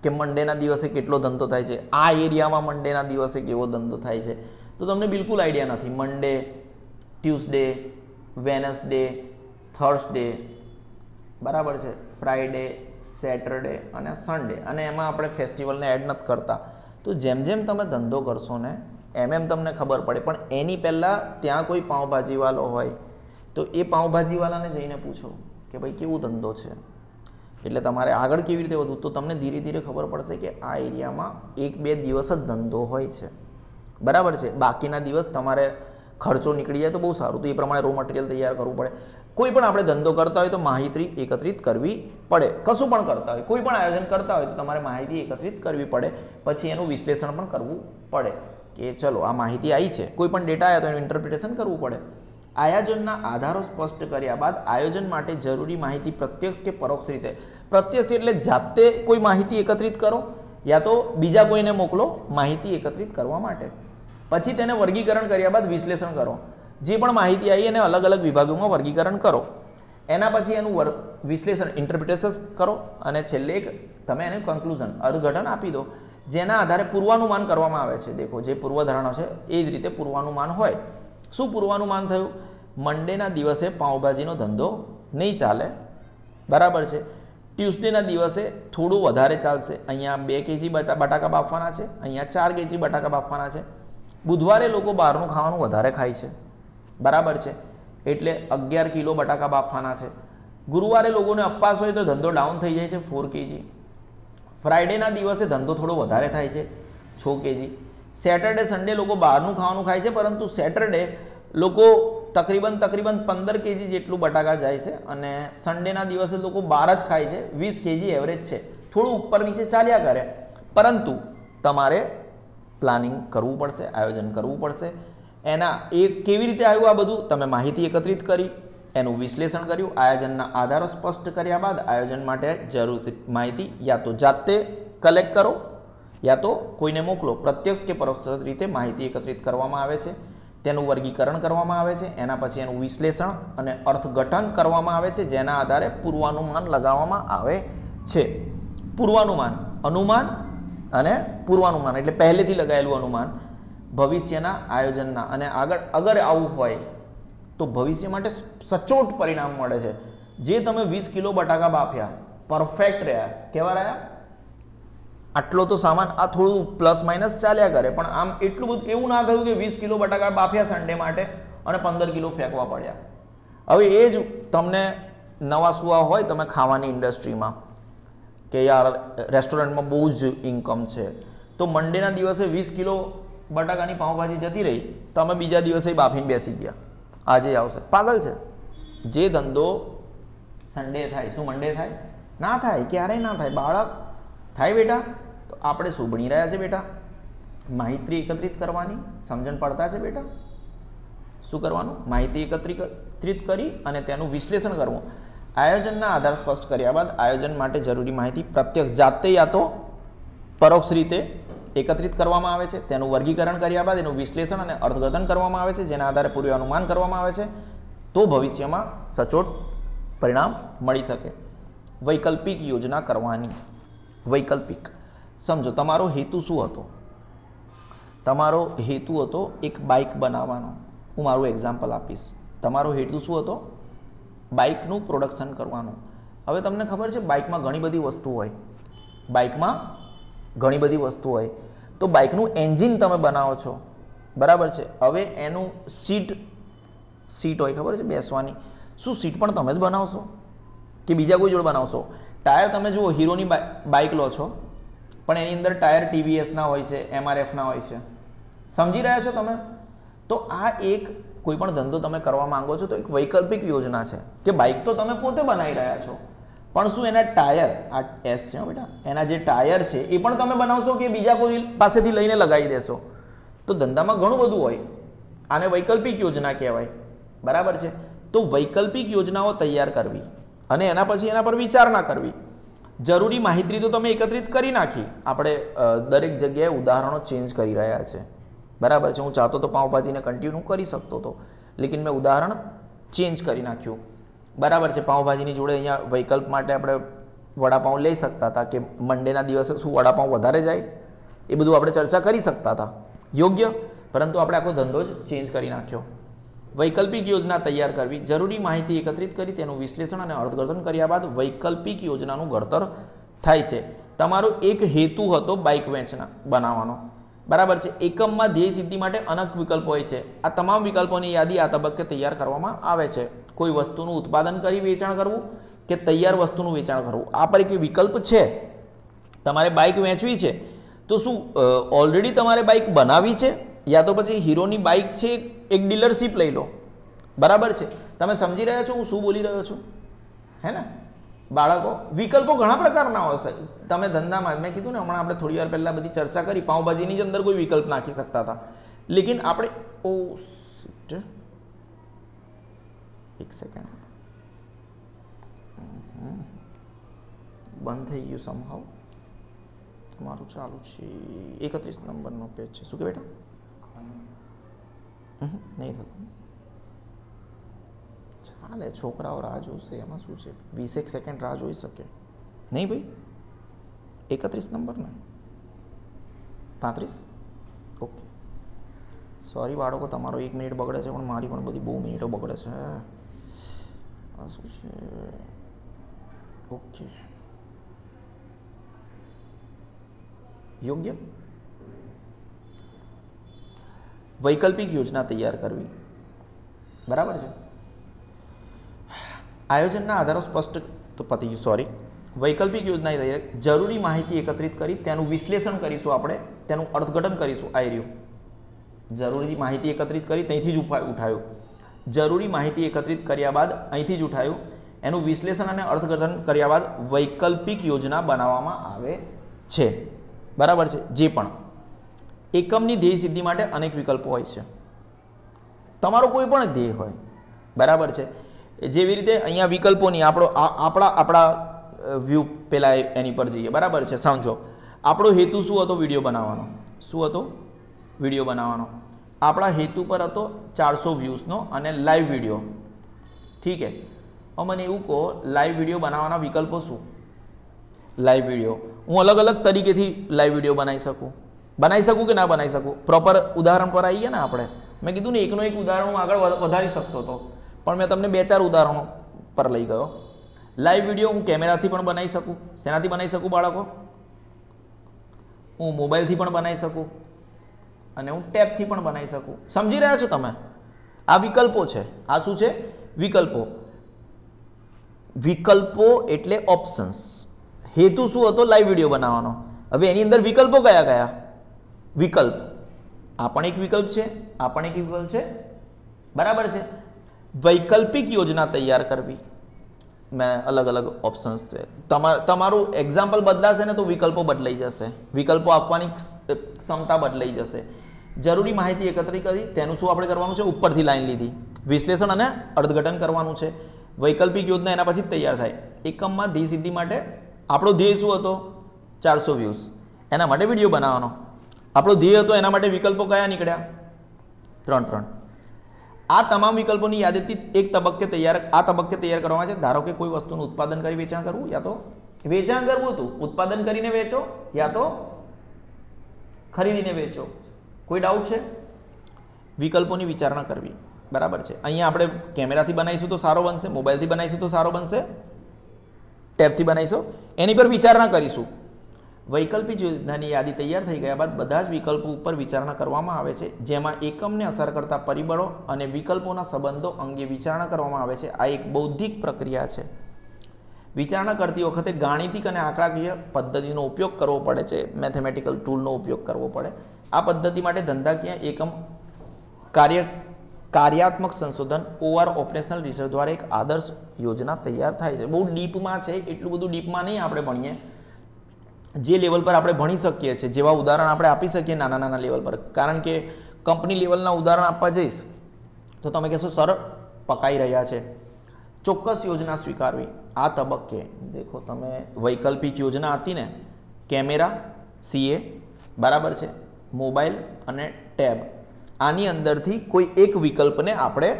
કે મંડેના દિવસે કેટલો ધંધો થાય છે આ એરિયામાં મંડેના દિવસે કેવો ધંધો થાય છે તો તમને બિલકુલ આઈડિયા નથી મંડે ટ્યુઝડે વેનસડે થર્સડે બરાબર છે ફ્રાઈડે સેટરડે અને સન્ડે અને એમાં આપણે ફેસ્ટિવલને એડ નથી કરતા તો જેમ જેમ તમે ધંધો કરશો ને એમ એમ તમને ખબર પડે પણ એની પહેલાં ત્યાં કોઈ પાઉંભાજીવાળો હોય તો એ પાઉંભાજીવાળાને જઈને પૂછો કે ભાઈ કેવો ધંધો છે એટલે તમારે આગળ કેવી રીતે વધવું તો તમને ધીરે ધીરે ખબર પડશે કે આ એરિયામાં એક બે દિવસ જ ધંધો હોય છે બરાબર છે બાકીના દિવસ તમારે ખર્ચો નીકળી જાય તો બહુ સારું તો એ પ્રમાણે રો મટીરિયલ તૈયાર કરવું પડે કોઈ પણ આપણે ધંધો કરતા હોય તો માહિતી એકત્રિત કરવી પડે કશું પણ કરતા હોય કોઈ પણ આયોજન કરતા હોય તો તમારે માહિતી એકત્રિત કરવી પડે પછી એનું વિશ્લેષણ પણ કરવું પડે કે ચલો આ માહિતી આવી છે કોઈ પણ ડેટા આવ્યા તો એનું ઇન્ટરપ્રિટેશન કરવું પડે આયોજનના આધારો સ્પષ્ટ કર્યા બાદ આયોજન માટે જરૂરી માહિતી પ્રત્યક્ષ કે પરોક્ષ રીતે પ્રત્યક્ષ એટલે જાતે કોઈ માહિતી એકત્રિત કરો યા તો બીજા કોઈને મોકલો માહિતી એકત્રિત કરવા માટે પછી તેને વર્ગીકરણ કર્યા બાદ વિશ્લેષણ કરો જે પણ માહિતી આવી એને અલગ અલગ વિભાગોમાં વર્ગીકરણ કરો એના પછી એનું વિશ્લેષણ ઇન્ટરપ્રિટેશન કરો અને છેલ્લે તમે એને કન્કલુઝન અર્થઘટન આપી દો જેના આધારે પૂર્વાનુમાન કરવામાં આવે છે દેખો જે પૂર્વધારણા છે એ જ રીતે પૂર્વાનુમાન હોય શું પૂર્વાનુમાન થયું મંડેના દિવસે પાઉંભાજીનો ધંધો નહીં ચાલે બરાબર છે ટ્યુઝડેના દિવસે થોડું વધારે ચાલશે અહીંયા બે કેજી બટાકા બાફવાના છે અહીંયા ચાર કેજી બટાકા બાફવાના છે બુધવારે લોકો બહારનું ખાવાનું વધારે ખાય છે બરાબર છે એટલે અગિયાર કિલો બટાકા બાફવાના છે ગુરુવારે લોકોને અપાસ હોય તો ધંધો ડાઉન થઈ જાય છે ફોર કેજી ફ્રાઈડેના દિવસે ધંધો થોડો વધારે થાય છે છ કેજી સેટરડે સન્ડે લોકો બહારનું ખાવાનું ખાય છે પરંતુ સેટરડે લોકો તકરીબન તકરીબન પંદર કેજી જેટલું બટાકા જાય છે અને સન્ડેના દિવસે લોકો બાર જ ખાય છે વીસ કેજી એવરેજ છે થોડું ઉપર નીચે ચાલ્યા કરે પરંતુ તમારે પ્લાનિંગ કરવું પડશે આયોજન કરવું પડશે એના એ કેવી રીતે આવ્યું આ બધું તમે માહિતી એકત્રિત કરી એનું વિશ્લેષણ કર્યું આયોજનના આધારો સ્પષ્ટ કર્યા બાદ આયોજન માટે જરૂરી માહિતી યા તો જાતે કલેક્ટ કરો યા તો કોઈને મોકલો પ્રત્યક્ષ કે પરોક્ષ રીતે માહિતી એકત્રિત કરવામાં આવે છે તેનું વર્ગીકરણ કરવામાં આવે છે એના પછી એનું વિશ્લેષણ અને અર્થઘટન કરવામાં આવે છે જેના આધારે પૂર્વાનુમાન લગાવવામાં આવે છે પૂર્વાનુમાન અનુમાન અને પૂર્વાનુમાન એટલે પહેલેથી લગાયેલું અનુમાન ભવિષ્યના આયોજનના અને આગળ અગર આવું હોય તો ભવિષ્ય માટે સચોટ પરિણામ મળે છે જે તમે વીસ કિલો બટાકા બાફ્યા પરફેક્ટ રહ્યા કેવા રહ્યા આટલો તો સામાન આ થોડું પ્લસ માઇનસ ચાલ્યા કરે પણ આમ એટલું બધું એવું ના થયું કે વીસ કિલો બટાકા બાફ્યા સન્ડે માટે અને પંદર કિલો ફેંકવા પડ્યા હવે એ જ તમને નવા સુવા હોય તમે ખાવાની ઇન્ડસ્ટ્રીમાં કે યાર રેસ્ટોરન્ટમાં બહુ જ ઇન્કમ છે તો મંડેના દિવસે વીસ કિલો બટાકાની પાઉંભાજી જતી રહી તમે બીજા દિવસે બાફીને બેસી ગયા આજે આવશે પાગલ છે જે ધંધો સન્ડે થાય શું મંડે થાય ના થાય ક્યારેય ના થાય બાળક થાય બેટા તો આપણે શું ભણી રહ્યા છે બેટા માહિતી એકત્રિત કરવાની સમજણ પડતા છે બેટા શું કરવાનું માહિતી એકત્રિત કરી અને તેનું વિશ્લેષણ કરવું આયોજનના આધાર સ્પષ્ટ કર્યા બાદ આયોજન માટે જરૂરી માહિતી પ્રત્યક્ષ જાતે યા તો પરોક્ષ રીતે એકત્રિત કરવામાં આવે છે તેનું વર્ગીકરણ કર્યા બાદ એનું વિશ્લેષણ અને અર્થઘટન કરવામાં આવે છે જેના આધારે પૂર્વ અનુમાન કરવામાં આવે છે તો ભવિષ્યમાં સચોટ પરિણામ મળી શકે વૈકલ્પિક યોજના કરવાની વૈકલ્પિક સમજો તમારો હેતુ શું હતો તમારો હેતુ હતો એક બાઇક બનાવવાનો હું મારું એક્ઝામ્પલ આપીશ તમારો હેતુ શું હતો બાઇકનું પ્રોડક્શન કરવાનું હવે તમને ખબર છે બાઇકમાં ઘણી બધી વસ્તુ હોય બાઇકમાં ઘણી બધી વસ્તુ હોય તો બાઇકનું એન્જિન તમે બનાવો છો બરાબર છે હવે એનું સીટ સીટ હોય ખબર છે બેસવાની શું સીટ પણ તમે જ બનાવશો કે બીજા કોઈ જોડે બનાવશો ટાયર તમે જુઓ હીરોની બાઇક લો છો પણ એની અંદર ટાયર ટીવીએસના હોય છે એમઆરએફના હોય છે સમજી રહ્યા છો તમે તો આ એક કોઈપણ ધંધો તમે કરવા માંગો છો તો એક વૈકલ્પિક યોજના છે કે બાઇક તો તમે પોતે બનાવી રહ્યા છો પણ શું એના ટાયર આ એસ છે બેટા એના જે ટાયર છે એ પણ તમે બનાવશો કે બીજા કોઈ પાસેથી લઈને લગાવી દેશો તો ધંધામાં ઘણું બધું હોય આને વૈકલ્પિક યોજના કહેવાય બરાબર છે તો વૈકલ્પિક યોજનાઓ તૈયાર કરવી અને એના પછી એના પર વિચારણા કરવી જરૂરી માહિતી તો તમે એકત્રિત કરી નાખી આપણે દરેક જગ્યાએ ઉદાહરણો ચેન્જ કરી રહ્યા છે બરાબર છે હું ચાહતો તો પાઉંભાજીને કન્ટિન્યુ કરી શકતો હતો લેકિન મેં ઉદાહરણ ચેન્જ કરી નાખ્યું બરાબર છે પાઉંભાજીની જોડે અહીંયા વૈકલ્પ માટે આપણે વડાપાઉં લઈ શકતા હતા કે મંડેના દિવસે શું વડાપાઉં વધારે જાય એ બધું આપણે ચર્ચા કરી શકતા હતા યોગ્ય પરંતુ આપણે આખો ધંધો જ ચેન્જ કરી નાખ્યો વૈકલ્પિક યોજના તૈયાર કરવી જરૂરી માહિતી એકત્રિત કરી તેનું વિશ્લેષણ અને અર્થઘટન કર્યા બાદ વૈકલ્પિક યોજનાનું ઘડતર થાય છે તમારો એક હેતુ હતો બાઇક વેચના બનાવવાનો બરાબર છે એકમમાં ધ્યેય સિદ્ધિ માટે અનેક વિકલ્પ હોય છે આ તમામ વિકલ્પોની યાદી આ તબક્કે તૈયાર કરવામાં આવે છે કોઈ વસ્તુનું ઉત્પાદન કરી વેચાણ કરવું કે તૈયાર વસ્તુનું વેચાણ કરવું આ પર એક વિકલ્પ છે તમારે બાઇક વેચવી છે તો શું ઓલરેડી તમારે બાઇક બનાવી છે યા તો પછી હીરોની બાઇક છે એક ડીલરશીપ લઈ લો બરાબર છે તમે સમજી રહ્યા છો હું શું બોલી રહ્યો છું હે ને બાળકો વિકલ્પો ઘણા પ્રકારના હશે તમે ધંધામાં મેં કીધું ને હમણાં આપણે થોડી વાર પહેલાં બધી ચર્ચા કરી પાઉંભાજીની જ અંદર કોઈ વિકલ્પ નાખી શકતા હતા લેકિન આપણે ઓ એક સેકન્ડ બંધ થઈ ગયું સમહાવ તમારું ચાલુ છે એકત્રીસ નંબરનો પેજ છે શું કે બેટા નહીં થતું ચાલે છોકરાઓ રાહ જોશે એમાં શું છે વીસેક સેકન્ડ રાહ જોઈ શકે નહીં ભાઈ એકત્રીસ નંબર ને પાંત્રીસ ઓકે સોરી બાળકો તમારો એક મિનિટ બગડે છે પણ મારી પણ બધી બહુ મિનિટો બગડે છે આ શું છે ઓકે યોગ્ય વૈકલ્પિક યોજના તૈયાર કરવી બરાબર છે આયોજનના આધારો સ્પષ્ટ તો પતી ગયું સોરી વૈકલ્પિક યોજના તૈયાર જરૂરી માહિતી એકત્રિત કરી તેનું વિશ્લેષણ કરીશું આપણે તેનું અર્થઘટન કરીશું આયર્યું જરૂરી માહિતી એકત્રિત કરી ત્યાંથી જ ઉઠાયું જરૂરી માહિતી એકત્રિત કર્યા બાદ અહીંથી જ ઉઠાયું એનું વિશ્લેષણ અને અર્થઘટન કર્યા બાદ વૈકલ્પિક યોજના બનાવવામાં આવે છે બરાબર છે જે પણ એકમની ધ્યેય સિદ્ધિ માટે અનેક વિકલ્પો હોય છે તમારો કોઈ પણ ધ્યેય હોય બરાબર છે જેવી રીતે અહીંયા વિકલ્પોની આપણો આપણા આપણા વ્યૂ પહેલાં એની પર જઈએ બરાબર છે સમજો આપણો હેતુ શું હતો વિડીયો બનાવવાનો શું હતો વિડીયો બનાવવાનો આપણા હેતુ પર હતો ચારસો વ્યૂઝનો અને લાઈવ વિડીયો ઠીક છે મને એવું કહો લાઈવ વિડીયો બનાવવાના વિકલ્પો શું લાઈવ વિડીયો હું અલગ અલગ તરીકેથી લાઈવ વિડીયો બનાવી શકું બનાવી શકું કે ના બનાવી શકું પ્રોપર ઉદાહરણ પર આવીએ ને આપણે મેં કીધું ને એકનું એક ઉદાહરણ હું આગળ વધારી શકતો હતો પણ મેં તમને બે ચાર ઉદાહરણો પર લઈ ગયો લાઈવ વિડીયો હું કેમેરાથી પણ બનાવી શકું શેનાથી બનાવી શકું બાળકો હું મોબાઈલથી પણ બનાવી શકું અને હું ટેબથી પણ બનાવી શકું સમજી રહ્યા છો તમે આ વિકલ્પો છે આ શું છે વિકલ્પો વિકલ્પો એટલે ઓપ્શન્સ હેતુ શું હતો લાઈવ વિડીયો બનાવવાનો હવે એની અંદર વિકલ્પો કયા કયા વિકલ્પ આ પણ એક વિકલ્પ છે આ પણ એક વિકલ્પ છે બરાબર છે વૈકલ્પિક યોજના તૈયાર કરવી મેં અલગ અલગ ઓપ્શન્સ છે તમારું એક્ઝામ્પલ બદલાશે ને તો વિકલ્પો બદલાઈ જશે વિકલ્પો આપવાની ક્ષમતા બદલાઈ જશે જરૂરી માહિતી એકત્રિત કરી તેનું શું આપણે કરવાનું છે ઉપરથી લાઈન લીધી વિશ્લેષણ અને અર્થઘટન કરવાનું છે વૈકલ્પિક યોજના એના પછી તૈયાર થાય એકમમાં ધ્યેય સિદ્ધિ માટે આપણો ધ્યેય શું હતો ચારસો વ્યૂઝ એના માટે વિડીયો બનાવવાનો આપણો ધ્યેય હતો એના માટે વિકલ્પો કયા નીકળ્યા ત્રણ ત્રણ આ તમામ વિકલ્પોની યાદીથી એક તબક્કે તૈયાર આ તબક્કે તૈયાર કરવામાં છે ધારો કે કોઈ વસ્તુનું ઉત્પાદન કરી વેચાણ કરવું યા તો વેચાણ કરવું હતું ઉત્પાદન કરીને વેચો યા તો ખરીદીને વેચો કોઈ ડાઉટ છે વિકલ્પોની વિચારણા કરવી બરાબર છે અહીંયા આપણે કેમેરાથી બનાવીશું તો સારો બનશે મોબાઈલથી બનાવીશું તો સારો બનશે ટેબથી બનાવીશું એની પર વિચારણા કરીશું વૈકલ્પિક યોજનાની યાદી તૈયાર થઈ ગયા બાદ બધા જ વિકલ્પો ઉપર વિચારણા કરવામાં આવે છે જેમાં એકમને અસર કરતા પરિબળો અને વિકલ્પોના સંબંધો અંગે વિચારણા કરવામાં આવે છે આ એક બૌદ્ધિક પ્રક્રિયા છે વિચારણા કરતી વખતે ગાણિતિક અને આંકડાકીય પદ્ધતિનો ઉપયોગ કરવો પડે છે મેથેમેટિકલ ટૂલનો ઉપયોગ કરવો પડે આ પદ્ધતિ માટે ધંધાકીય એકમ કાર્ય કાર્યાત્મક સંશોધન ઓઆર ઓપરેશનલ રિસર્ચ દ્વારા એક આદર્શ યોજના તૈયાર થાય છે બહુ ડીપમાં છે એટલું બધું ડીપમાં નહીં આપણે ભણીએ જે લેવલ પર આપણે ભણી શકીએ છીએ જેવા ઉદાહરણ આપણે આપી શકીએ નાના નાના લેવલ પર કારણ કે કંપની લેવલના ઉદાહરણ આપવા જઈશ તો તમે કહેશો સર પકાઈ રહ્યા છે ચોક્કસ યોજના સ્વીકારવી આ તબક્કે દેખો તમે વૈકલ્પિક યોજના હતી ને કેમેરા સીએ બરાબર છે મોબાઈલ અને ટેબ આની અંદરથી કોઈ એક વિકલ્પને આપણે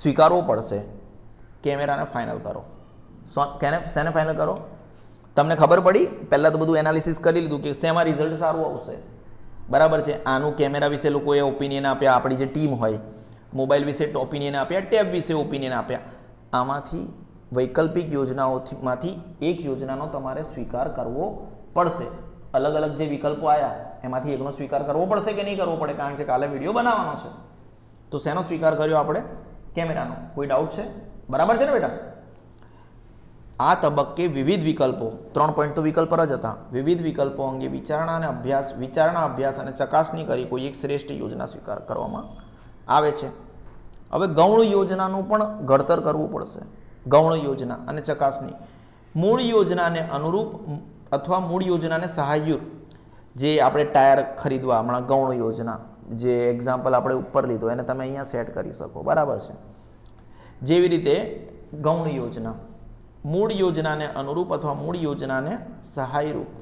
સ્વીકારવો પડશે કેમેરાને ફાઇનલ કરો શેને ફાઇનલ કરો તમને ખબર પડી પહેલાં તો બધું એનાલિસિસ કરી લીધું કે શેમાં રિઝલ્ટ સારું આવશે બરાબર છે આનું કેમેરા વિશે લોકોએ ઓપિનિયન આપ્યા આપણી જે ટીમ હોય મોબાઈલ વિશે ઓપિનિયન આપ્યા ટેબ વિશે ઓપિનિયન આપ્યા આમાંથી વૈકલ્પિક યોજનાઓમાંથી એક યોજનાનો તમારે સ્વીકાર કરવો પડશે અલગ અલગ જે વિકલ્પો આવ્યા એમાંથી એકનો સ્વીકાર કરવો પડશે કે નહીં કરવો પડે કારણ કે કાલે વિડીયો બનાવવાનો છે તો શેનો સ્વીકાર કર્યો આપણે કેમેરાનો કોઈ ડાઉટ છે બરાબર છે ને બેટા આ તબક્કે વિવિધ વિકલ્પો ત્રણ પોઈન્ટ તો વિકલ્પ જ હતા વિવિધ વિકલ્પો અંગે વિચારણા અને અભ્યાસ વિચારણા અભ્યાસ અને ચકાસણી કરી કોઈ એક શ્રેષ્ઠ યોજના સ્વીકાર કરવામાં આવે છે હવે ગૌણ યોજનાનું પણ ઘડતર કરવું પડશે ગૌણ યોજના અને ચકાસણી મૂળ યોજનાને અનુરૂપ અથવા મૂળ યોજનાને સહાયરૂપ જે આપણે ટાયર ખરીદવા હમણાં ગૌણ યોજના જે એક્ઝામ્પલ આપણે ઉપર લીધો એને તમે અહીંયા સેટ કરી શકો બરાબર છે જેવી રીતે ગૌણ યોજના મૂળ યોજનાને અનુરૂપ અથવા મૂળ યોજનાને સહાયરૂપ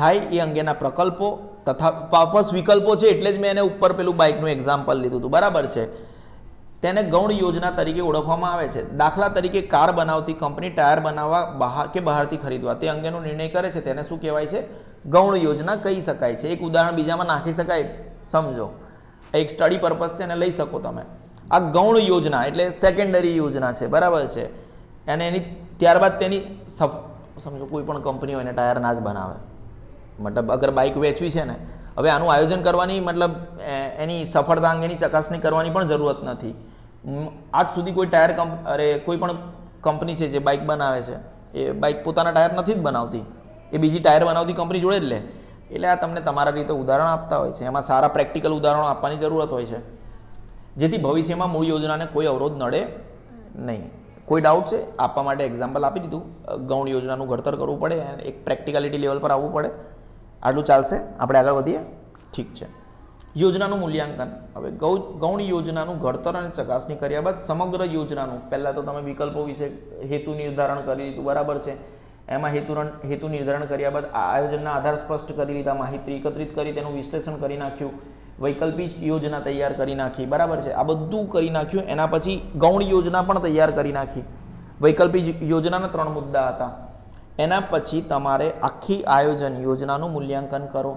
થાય એ અંગેના પ્રકલ્પો તથા વાપસ વિકલ્પો છે એટલે જ મેં એને ઉપર પેલું બાઇકનું એક્ઝામ્પલ લીધું હતું બરાબર છે તેને ગૌણ યોજના તરીકે ઓળખવામાં આવે છે દાખલા તરીકે કાર બનાવતી કંપની ટાયર બનાવવા બહાર કે બહારથી ખરીદવા તે અંગેનો નિર્ણય કરે છે તેને શું કહેવાય છે ગૌણ યોજના કહી શકાય છે એક ઉદાહરણ બીજામાં નાખી શકાય સમજો એક સ્ટડી પર્પઝ છે એને લઈ શકો તમે આ ગૌણ યોજના એટલે સેકન્ડરી યોજના છે બરાબર છે અને એની ત્યારબાદ તેની સફ સમજો કોઈ પણ કંપનીઓ એને ટાયર ના જ બનાવે મતલબ અગર બાઇક વેચવી છે ને હવે આનું આયોજન કરવાની મતલબ એની સફળતા અંગેની ચકાસણી કરવાની પણ જરૂરત નથી આજ સુધી કોઈ ટાયર કંપ અરે કોઈ પણ કંપની છે જે બાઇક બનાવે છે એ બાઇક પોતાના ટાયર નથી જ બનાવતી એ બીજી ટાયર બનાવતી કંપની જોડે જ લે એટલે આ તમને તમારા રીતે ઉદાહરણ આપતા હોય છે એમાં સારા પ્રેક્ટિકલ ઉદાહરણો આપવાની જરૂરત હોય છે જેથી ભવિષ્યમાં મૂળ યોજનાને કોઈ અવરોધ નડે નહીં કોઈ ડાઉટ છે આપવા માટે એક્ઝામ્પલ આપી દીધું ગૌણ યોજનાનું ઘડતર કરવું પડે અને એક પ્રેક્ટિકાલિટી લેવલ પર આવવું પડે આટલું ચાલશે આપણે આગળ વધીએ ઠીક છે યોજનાનું મૂલ્યાંકન હવે ગૌ ગૌણ યોજનાનું ઘડતર અને ચકાસણી કર્યા બાદ સમગ્ર યોજનાનું પહેલાં તો તમે વિકલ્પો વિશે હેતુ નિર્ધારણ કરી દીધું બરાબર છે એમાં હેતુરણ હેતુ નિર્ધારણ કર્યા બાદ આ આયોજનના આધાર સ્પષ્ટ કરી લીધા માહિતી એકત્રિત કરી તેનું વિશ્લેષણ કરી નાખ્યું વૈકલ્પિક યોજના તૈયાર કરી નાખી બરાબર છે આ બધું કરી નાખ્યું એના પછી ગૌણ યોજના પણ તૈયાર કરી નાખી વૈકલ્પિક યોજનાના ત્રણ મુદ્દા હતા એના પછી તમારે આખી આયોજન યોજનાનું મૂલ્યાંકન કરો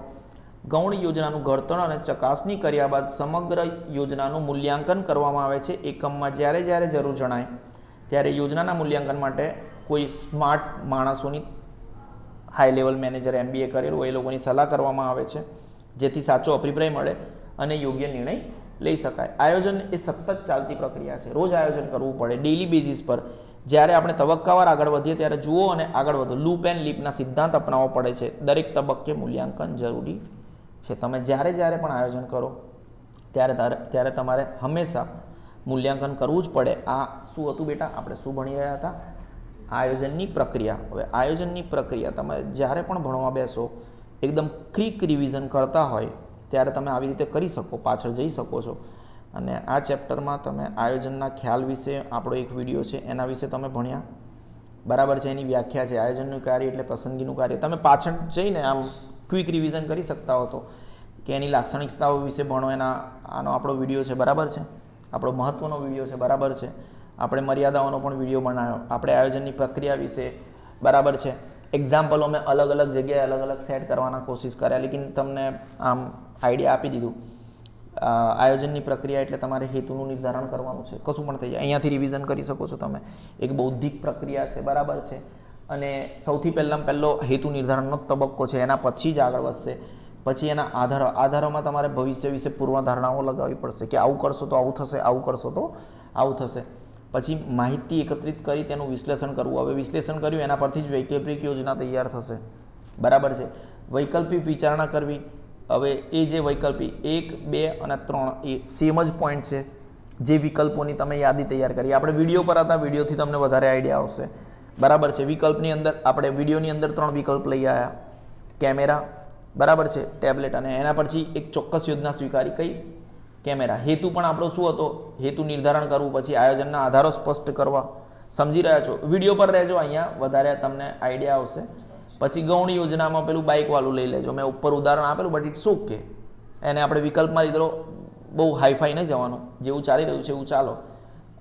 ગૌણ યોજનાનું ઘડતર અને ચકાસણી કર્યા બાદ સમગ્ર યોજનાનું મૂલ્યાંકન કરવામાં આવે છે એકમમાં જ્યારે જ્યારે જરૂર જણાય ત્યારે યોજનાના મૂલ્યાંકન માટે કોઈ સ્માર્ટ માણસોની હાઈ લેવલ મેનેજર એમબીએ કરેલું એ લોકોની સલાહ કરવામાં આવે છે જેથી સાચો અભિપ્રાય મળે અને યોગ્ય નિર્ણય લઈ શકાય આયોજન એ સતત ચાલતી પ્રક્રિયા છે રોજ આયોજન કરવું પડે ડેલી બેઝિસ પર જ્યારે આપણે તબક્કાવાર આગળ વધીએ ત્યારે જુઓ અને આગળ વધો લૂપ એન્ડ લીપના સિદ્ધાંત અપનાવવો પડે છે દરેક તબક્કે મૂલ્યાંકન જરૂરી છે તમે જ્યારે જ્યારે પણ આયોજન કરો ત્યારે ત્યારે તમારે હંમેશા મૂલ્યાંકન કરવું જ પડે આ શું હતું બેટા આપણે શું ભણી રહ્યા હતા આયોજનની પ્રક્રિયા હવે આયોજનની પ્રક્રિયા તમે જ્યારે પણ ભણવા બેસો એકદમ ક્રિક રિવિઝન કરતા હોય ત્યારે તમે આવી રીતે કરી શકો પાછળ જઈ શકો છો અને આ ચેપ્ટરમાં તમે આયોજનના ખ્યાલ વિશે આપણો એક વિડીયો છે એના વિશે તમે ભણ્યા બરાબર છે એની વ્યાખ્યા છે આયોજનનું કાર્ય એટલે પસંદગીનું કાર્ય તમે પાછળ જઈને આમ ક્વિક રિવિઝન કરી શકતા હો તો કે એની લાક્ષણિકતાઓ વિશે ભણો એના આનો આપણો વિડીયો છે બરાબર છે આપણો મહત્ત્વનો વિડીયો છે બરાબર છે આપણે મર્યાદાઓનો પણ વિડીયો બનાવ્યો આપણે આયોજનની પ્રક્રિયા વિશે બરાબર છે એક્ઝામ્પલો મેં અલગ અલગ જગ્યાએ અલગ અલગ સેટ કરવાના કોશિશ કર્યા લેકિન તમને આમ આઈડિયા આપી દીધું આયોજનની પ્રક્રિયા એટલે તમારે હેતુનું નિર્ધારણ કરવાનું છે કશું પણ થઈ જાય અહીંયાથી રિવિઝન કરી શકો છો તમે એક બૌદ્ધિક પ્રક્રિયા છે બરાબર છે અને સૌથી પહેલાં પહેલો હેતુ નિર્ધારણનો તબક્કો છે એના પછી જ આગળ વધશે પછી એના આધારો આધારોમાં તમારે ભવિષ્ય વિશે પૂર્વધારણાઓ લગાવવી પડશે કે આવું કરશો તો આવું થશે આવું કરશો તો આવું થશે પછી માહિતી એકત્રિત કરી તેનું વિશ્લેષણ કરવું હવે વિશ્લેષણ કર્યું એના પરથી જ વૈકલ્પિક યોજના તૈયાર થશે બરાબર છે વૈકલ્પિક વિચારણા કરવી હવે એ જે વૈકલ્પિક એક બે અને ત્રણ એ સેમ જ પોઈન્ટ છે જે વિકલ્પોની તમે યાદી તૈયાર કરી આપણે વિડીયો પર હતા વિડીયોથી તમને વધારે આઈડિયા આવશે બરાબર છે વિકલ્પની અંદર આપણે વિડીયોની અંદર ત્રણ વિકલ્પ લઈ આવ્યા કેમેરા બરાબર છે ટેબ્લેટ અને એના પછી એક ચોક્કસ યોજના સ્વીકારી કઈ કેમેરા હેતુ પણ આપણો શું હતો હેતુ નિર્ધારણ કરવું પછી આયોજનના આધારો સ્પષ્ટ કરવા સમજી રહ્યા છો વિડીયો પર રહેજો અહીંયા વધારે તમને આઈડિયા આવશે પછી ગૌણ યોજનામાં પેલું બાઇકવાળું લઈ લેજો મેં ઉપર ઉદાહરણ આપેલું બટ ઇટ્સ ઓકે એને આપણે વિકલ્પમાં લીધો બહુ હાઈફાઈ નહીં જવાનો જેવું ચાલી રહ્યું છે એવું ચાલો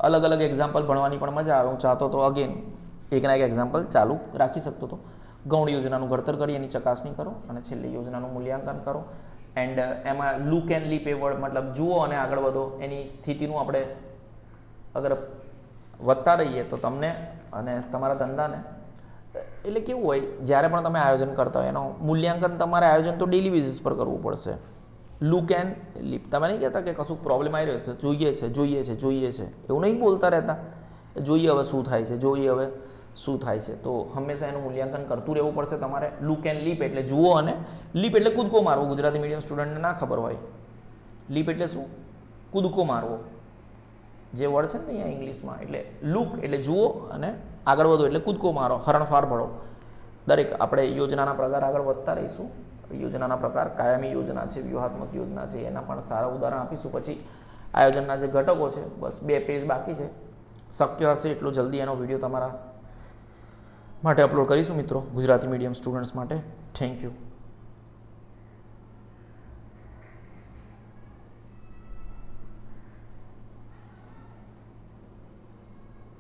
અલગ અલગ એક્ઝામ્પલ ભણવાની પણ મજા આવે હું ચાહતો તો અગેન એકના એક એક્ઝામ્પલ ચાલુ રાખી શકતો હતો ગૌણ યોજનાનું ઘડતર કરી એની ચકાસણી કરો અને છેલ્લી યોજનાનું મૂલ્યાંકન કરો એન્ડ uh, એમાં લુક એન્ડ લીપ એ મતલબ જુઓ અને આગળ વધો એની સ્થિતિનું આપણે અગર વધતા રહીએ તો તમને અને તમારા ધંધાને એટલે કેવું હોય જ્યારે પણ તમે આયોજન કરતા હોય એનું મૂલ્યાંકન તમારે આયોજન તો ડેલી બેઝિસ પર કરવું પડશે લુક એન્ડ લીપ તમે નહીં કહેતા કે કશું પ્રોબ્લેમ આવી રહ્યો છે જોઈએ છે જોઈએ છે જોઈએ છે એવું નહીં બોલતા રહેતા જોઈએ હવે શું થાય છે જોઈએ હવે શું થાય છે તો હંમેશા એનું મૂલ્યાંકન કરતું રહેવું પડશે તમારે લુક એન્ડ લીપ એટલે જુઓ અને લીપ એટલે કૂદકો મારવો ગુજરાતી મીડિયમ સ્ટુડન્ટને ના ખબર હોય લીપ એટલે શું કૂદકો મારવો જે વર્ડ છે ને અહીંયા ઇંગ્લિશમાં એટલે લુક એટલે જુઓ અને આગળ વધો એટલે કૂદકો મારો હરણફાળ ભળો દરેક આપણે યોજનાના પ્રકાર આગળ વધતા રહીશું યોજનાના પ્રકાર કાયમી યોજના છે વ્યૂહાત્મક યોજના છે એના પણ સારા ઉદાહરણ આપીશું પછી આયોજનના જે ઘટકો છે બસ બે પેજ બાકી છે શક્ય હશે એટલો જલ્દી એનો વિડીયો તમારા માટે અપલોડ કરીશું મિત્રો ગુજરાતી મીડિયમ સ્ટુડન્ટ્સ માટે થેન્ક યુ